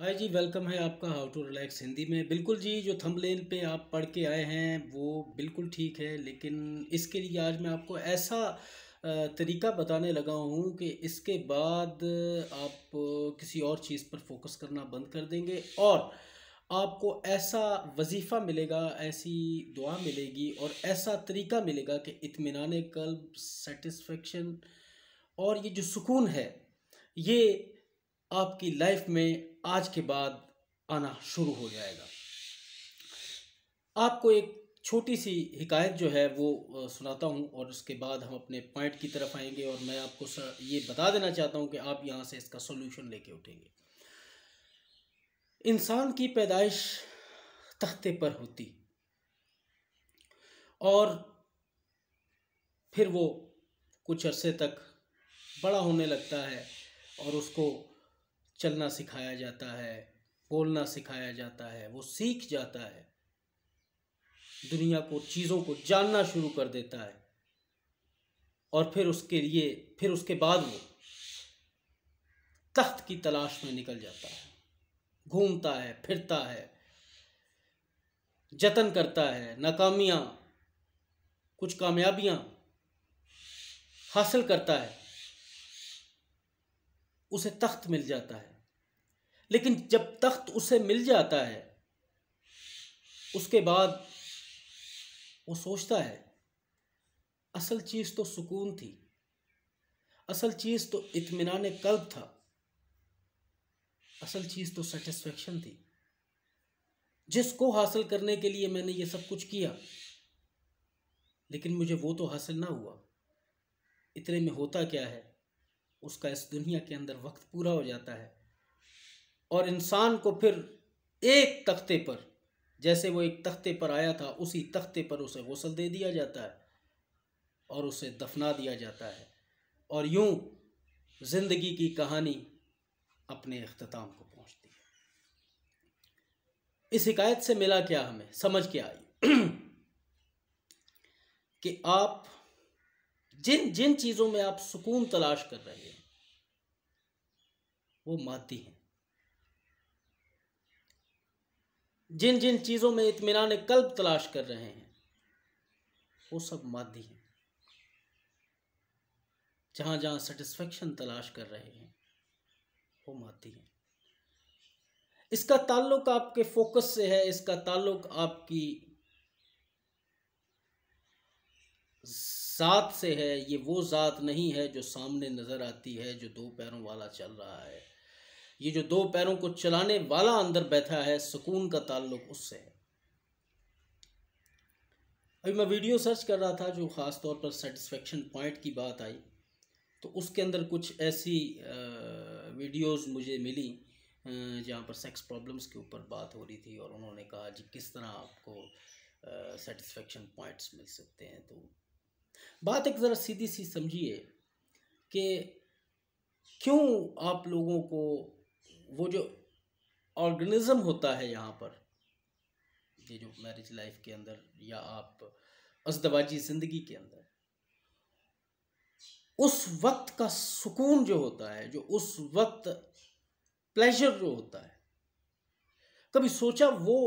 हाय जी welcome है आपका how to relax Hindi में बिल्कुल जी जो थंबनेल पे आप पढ़ के आए हैं वो बिल्कुल ठीक है लेकिन इसके लिए आज मैं आपको ऐसा तरीका बताने लगा हूँ कि इसके बाद आप किसी और चीज़ पर फोकस करना बंद कर देंगे और आपको ऐसा वजीफ़ा मिलेगा ऐसी दुआ मिलेगी और ऐसा तरीका मिलेगा कि इतमान कल्ब सेटिस्फेक्शन और ये जो सुकून है ये आपकी लाइफ में आज के बाद आना शुरू हो जाएगा आपको एक छोटी सी हिकायत जो है वो सुनाता हूँ और उसके बाद हम अपने पॉइंट की तरफ आएंगे और मैं आपको सर ये बता देना चाहता हूँ कि आप यहाँ से इसका सोल्यूशन लेके उठेंगे इंसान की पैदाइश तख्ते पर होती और फिर वो कुछ अरसे तक बड़ा होने लगता है और उसको चलना सिखाया जाता है बोलना सिखाया जाता है वो सीख जाता है दुनिया को चीज़ों को जानना शुरू कर देता है और फिर उसके लिए फिर उसके बाद वो तख्त की तलाश में निकल जाता है घूमता है फिरता है जतन करता है नाकामियाँ कुछ कामयाबियाँ हासिल करता है उसे तख्त मिल जाता है लेकिन जब तख्त उसे मिल जाता है उसके बाद वो सोचता है असल चीज़ तो सुकून थी असल चीज़ तो इतमान कल्ब था असल चीज़ तो सेटिस्फेक्शन थी जिसको हासिल करने के लिए मैंने ये सब कुछ किया लेकिन मुझे वो तो हासिल ना हुआ इतने में होता क्या है उसका इस दुनिया के अंदर वक्त पूरा हो जाता है और इंसान को फिर एक तख्ते पर जैसे वो एक तख्ते पर आया था उसी तख्ते पर उसे गसल दे दिया जाता है और उसे दफना दिया जाता है और यूँ ज़िंदगी की कहानी अपने अख्ताम को पहुँचती है इस शिकायत से मिला क्या हमें समझ के आई कि आप जिन जिन चीज़ों में आप सुकून तलाश कर रहे हैं वो माती हैं जिन जिन चीज़ों में इतमान कल्ब तलाश कर रहे हैं वो सब मादी हैं जहाँ जहाँ सेटिस्फेक्शन तलाश कर रहे हैं वो मादी हैं इसका ताल्लुक आपके फोकस से है इसका ताल्लुक आपकी ज़ात से है ये वो ज़ात नहीं है जो सामने नज़र आती है जो दो पैरों वाला चल रहा है ये जो दो पैरों को चलाने वाला अंदर बैठा है सुकून का ताल्लुक उससे है अभी मैं वीडियो सर्च कर रहा था जो ख़ास तौर पर सेटिस्फेक्शन पॉइंट की बात आई तो उसके अंदर कुछ ऐसी वीडियोस मुझे मिली जहाँ पर सेक्स प्रॉब्लम्स के ऊपर बात हो रही थी और उन्होंने कहा जी किस तरह आपको सेटिस्फेक्शन पॉइंट्स मिल सकते हैं तो बात एक ज़रा सीधी सी समझिए कि क्यों आप लोगों को वो जो ऑर्गेनिज़म होता है यहाँ पर ये जो मैरिज लाइफ के अंदर या आप अजदवाजी ज़िंदगी के अंदर उस वक्त का सुकून जो होता है जो उस वक्त प्लेजर जो होता है कभी सोचा वो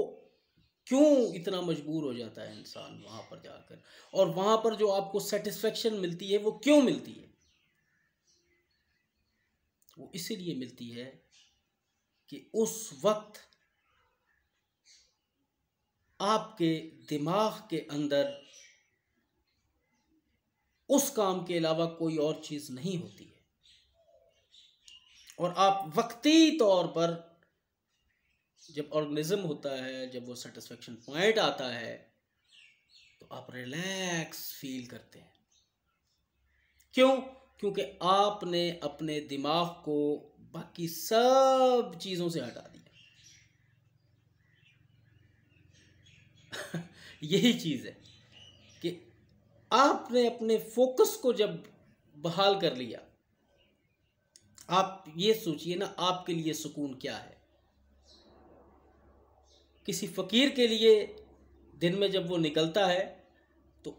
क्यों इतना मजबूर हो जाता है इंसान वहां पर जाकर और वहां पर जो आपको सेटिस्फेक्शन मिलती है वो क्यों मिलती है वो इसीलिए मिलती है कि उस वक्त आपके दिमाग के अंदर उस काम के अलावा कोई और चीज़ नहीं होती है और आप वक्ती तौर पर जब ऑर्गेनिज्म होता है जब वो सेटिस्फेक्शन पॉइंट आता है तो आप रिलैक्स फील करते हैं क्यों क्योंकि आपने अपने दिमाग को बाकी सब चीज़ों से हटा दिया यही चीज़ है कि आपने अपने फोकस को जब बहाल कर लिया आप ये सोचिए ना आपके लिए सुकून क्या है किसी फ़कीर के लिए दिन में जब वो निकलता है तो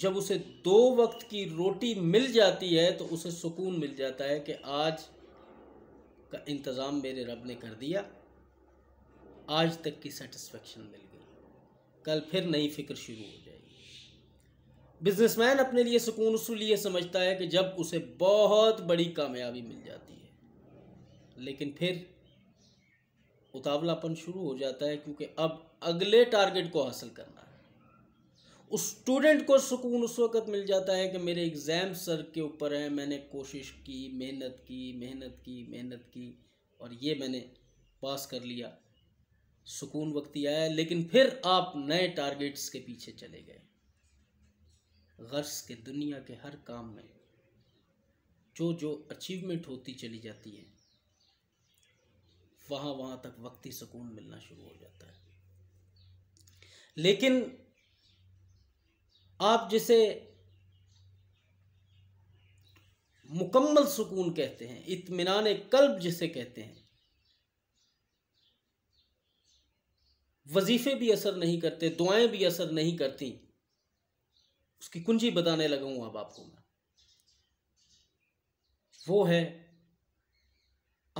जब उसे दो वक्त की रोटी मिल जाती है तो उसे सुकून मिल जाता है कि आज का इंतज़ाम मेरे रब ने कर दिया आज तक की सेटिस्फेक्शन मिल गई कल फिर नई फिक्र शुरू हो जाएगी बिजनेसमैन अपने लिए सुकून उस लिए समझता है कि जब उसे बहुत बड़ी कामयाबी मिल जाती है लेकिन फिर उतावलापन शुरू हो जाता है क्योंकि अब अगले टारगेट को हासिल करना उस स्टूडेंट को सुकून उस वक़्त मिल जाता है कि मेरे एग्ज़ाम सर के ऊपर है मैंने कोशिश की मेहनत की मेहनत की मेहनत की और ये मैंने पास कर लिया सुकून वक्ती आया लेकिन फिर आप नए टारगेट्स के पीछे चले गए गर्स के दुनिया के हर काम में जो जो अचीवमेंट होती चली जाती है वहाँ वहाँ तक वक्ती सुकून मिलना शुरू हो जाता है लेकिन आप जिसे मुकम्मल सुकून कहते हैं इतमान कल्ब जिसे कहते हैं वजीफ़े भी असर नहीं करते दुआएं भी असर नहीं करती उसकी कुंजी बताने लगा हूं अब आपको मैं वो है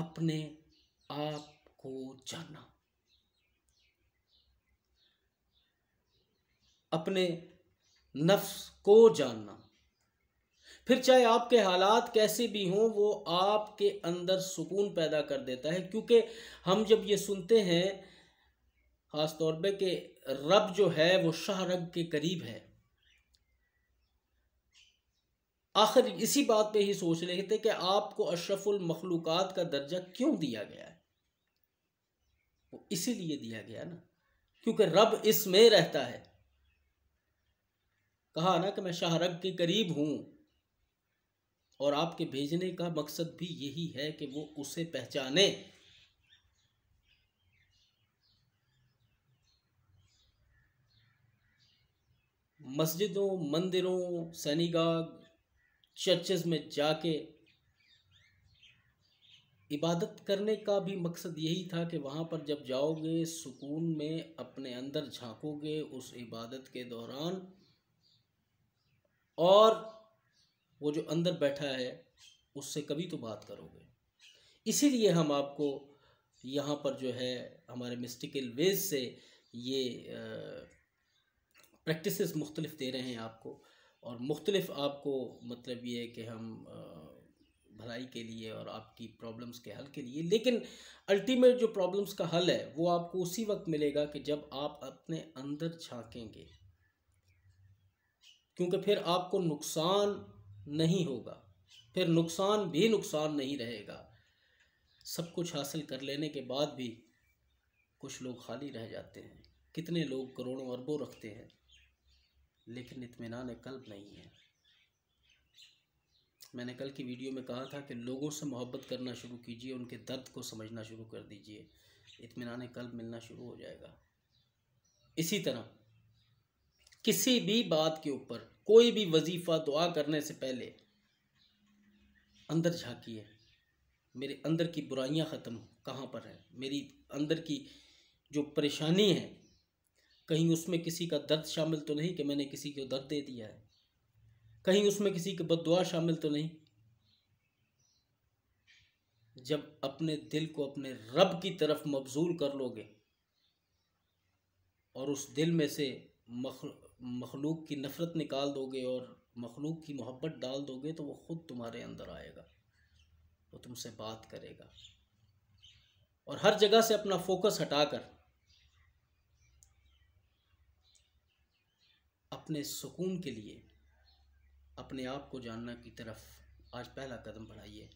अपने आप को जानना अपने नफ्स को जानना फिर चाहे आपके हालात कैसे भी हों वो आपके अंदर सुकून पैदा कर देता है क्योंकि हम जब ये सुनते हैं ख़ास तौर पे कि रब जो है वो शाहरग के करीब है आखिर इसी बात पे ही सोच रहे थे कि आपको अशरफुल मखलूक़ात का दर्जा क्यों दिया गया है वो इसीलिए दिया गया ना क्योंकि रब इसमें रहता है कहा ना कि मैं शाहरग के करीब हूँ और आपके भेजने का मकसद भी यही है कि वो उसे पहचाने मस्जिदों मंदिरों सैनिगाग चर्चेज में जाके इबादत करने का भी मकसद यही था कि वहाँ पर जब जाओगे सुकून में अपने अंदर झांकोगे उस इबादत के दौरान और वो जो अंदर बैठा है उससे कभी तो बात करोगे इसीलिए हम आपको यहाँ पर जो है हमारे मिस्टिकल वेज से ये प्रैक्टिस मुख्तलिफ दे रहे हैं आपको और मुख्तलिफ आपको मतलब ये है कि हम भलाई के लिए और आपकी प्रॉब्लम्स के हल के लिए लेकिन अल्टीमेट जो प्रॉब्लम्स का हल है वो आपको उसी वक्त मिलेगा कि जब आप अपने अंदर झांकेंगे क्योंकि फिर आपको नुकसान नहीं होगा फिर नुकसान भी नुकसान नहीं रहेगा सब कुछ हासिल कर लेने के बाद भी कुछ लोग खाली रह जाते हैं कितने लोग करोड़ों अरबों रखते हैं लेकिन इतमान कल्ब नहीं है मैंने कल की वीडियो में कहा था कि लोगों से मोहब्बत करना शुरू कीजिए उनके दर्द को समझना शुरू कर दीजिए इतमान कल्ब मिलना शुरू हो जाएगा इसी तरह किसी भी बात के ऊपर कोई भी वजीफ़ा दुआ करने से पहले अंदर है मेरे अंदर की बुराइयां ख़त्म कहाँ पर है मेरी अंदर की जो परेशानी है कहीं उसमें किसी का दर्द शामिल तो नहीं कि मैंने किसी को दर्द दे दिया है कहीं उसमें किसी की बददुआ शामिल तो नहीं जब अपने दिल को अपने रब की तरफ मबजूल कर लोगे और उस दिल में से मख मखलूक की नफ़रत निकाल दोगे और मखलूक की मोहब्बत डाल दोगे तो वो ख़ुद तुम्हारे अंदर आएगा वो तुमसे बात करेगा और हर जगह से अपना फोकस हटाकर अपने सुकून के लिए अपने आप को जानना की तरफ आज पहला कदम बढ़ाइए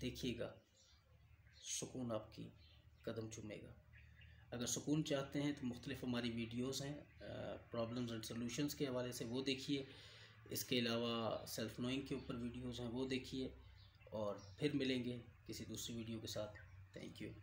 देखिएगा सुकून आपकी कदम चूमेगा अगर सुकून चाहते हैं तो मुख्तलिफ हमारी वीडियोज़ हैं प्रॉब्लम्स एंड सोल्यूशंस के हवाले से वो देखिए इसके अलावा सेल्फ नोइंग के ऊपर वीडियोज़ हैं वो देखिए और फिर मिलेंगे किसी दूसरी वीडियो के साथ थैंक यू